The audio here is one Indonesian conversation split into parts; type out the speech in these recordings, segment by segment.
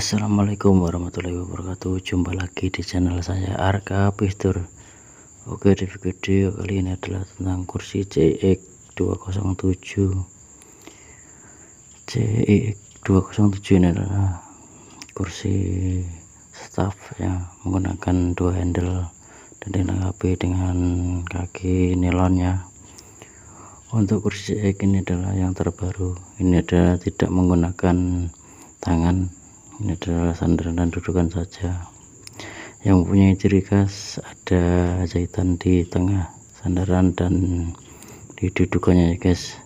Assalamualaikum warahmatullahi wabarakatuh jumpa lagi di channel saya Arka Pistur Oke di video kali ini adalah tentang kursi CX207 CX207 ini adalah kursi staff yang menggunakan dua handle dan dilengkapi dengan kaki nilonnya untuk kursi CX ini adalah yang terbaru ini adalah tidak menggunakan tangan ini adalah sandaran dan dudukan saja yang mempunyai ciri khas ada jahitan di tengah sandaran dan di dudukannya ya guys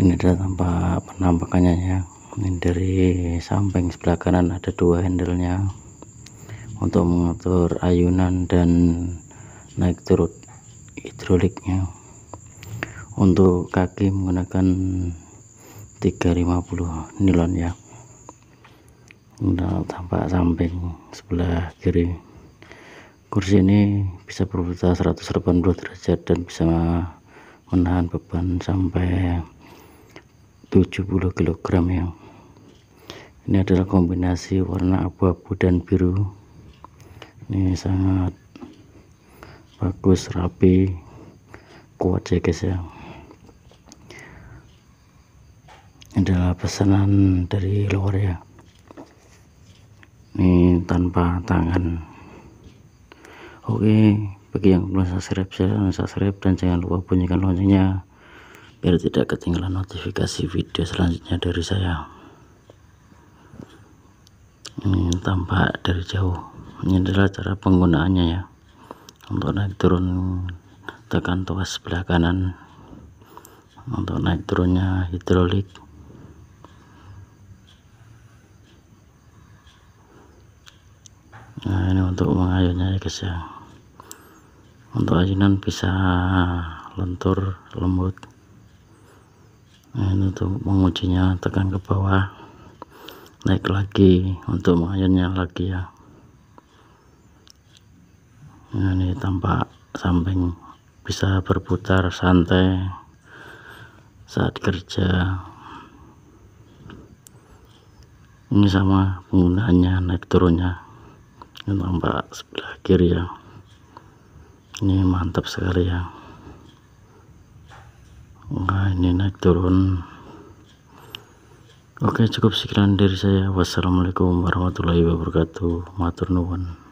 ini adalah tampak penampakannya ya ini dari samping sebelah kanan ada dua handle-nya untuk mengatur ayunan dan naik turut hidroliknya untuk kaki menggunakan 350 nilon ya tampak samping sebelah kiri kursi ini bisa berputar 180 derajat dan bisa menahan beban sampai 70 kg ya ini adalah kombinasi warna abu-abu dan biru ini sangat bagus rapi kuat ya guys ya ini adalah pesanan dari luar ya ini tanpa tangan oke bagi yang belum subscribe silahkan subscribe dan jangan lupa bunyikan loncengnya biar tidak ketinggalan notifikasi video selanjutnya dari saya ini tampak dari jauh ini adalah cara penggunaannya ya untuk naik turun tekan tuas sebelah kanan untuk naik turunnya hidrolik nah ini untuk uang ayunnya ya guys ya untuk ayunan bisa lentur lembut nah ini untuk mengujinya tekan ke bawah naik lagi untuk mengayunnya lagi ya nah ini tampak samping bisa berputar santai saat kerja ini sama penggunaannya naik turunnya ini nampak sebelah kiri ya ini mantap sekali ya nah ini naik turun oke cukup sekian dari saya wassalamualaikum warahmatullahi wabarakatuh matur nuwun